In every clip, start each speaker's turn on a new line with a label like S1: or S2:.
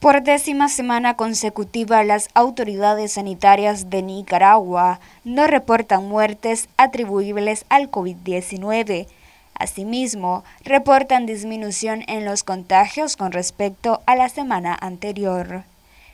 S1: Por décima semana consecutiva, las autoridades sanitarias de Nicaragua no reportan muertes atribuibles al COVID-19. Asimismo, reportan disminución en los contagios con respecto a la semana anterior.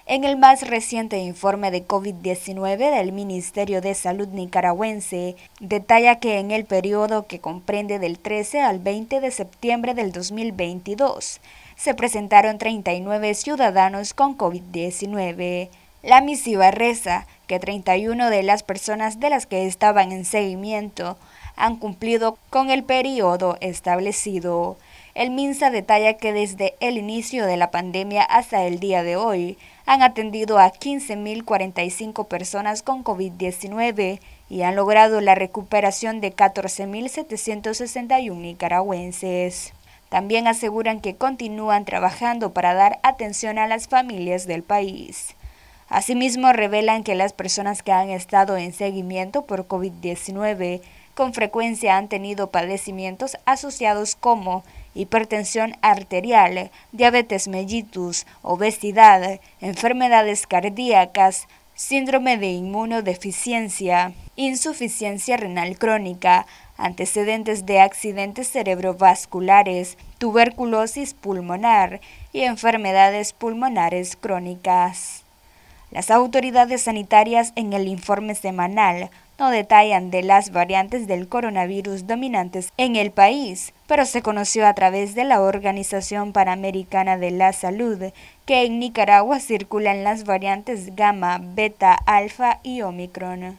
S1: En el más reciente informe de COVID-19 del Ministerio de Salud nicaragüense, detalla que en el periodo que comprende del 13 al 20 de septiembre del 2022, se presentaron 39 ciudadanos con COVID-19. La misiva reza que 31 de las personas de las que estaban en seguimiento han cumplido con el periodo establecido. El MINSA detalla que desde el inicio de la pandemia hasta el día de hoy han atendido a 15.045 personas con COVID-19 y han logrado la recuperación de 14.761 nicaragüenses. También aseguran que continúan trabajando para dar atención a las familias del país. Asimismo, revelan que las personas que han estado en seguimiento por COVID-19 con frecuencia han tenido padecimientos asociados como hipertensión arterial, diabetes mellitus, obesidad, enfermedades cardíacas, síndrome de inmunodeficiencia, insuficiencia renal crónica, antecedentes de accidentes cerebrovasculares, tuberculosis pulmonar y enfermedades pulmonares crónicas. Las autoridades sanitarias en el informe semanal no detallan de las variantes del coronavirus dominantes en el país, pero se conoció a través de la Organización Panamericana de la Salud que en Nicaragua circulan las variantes gamma, beta, alfa y omicron.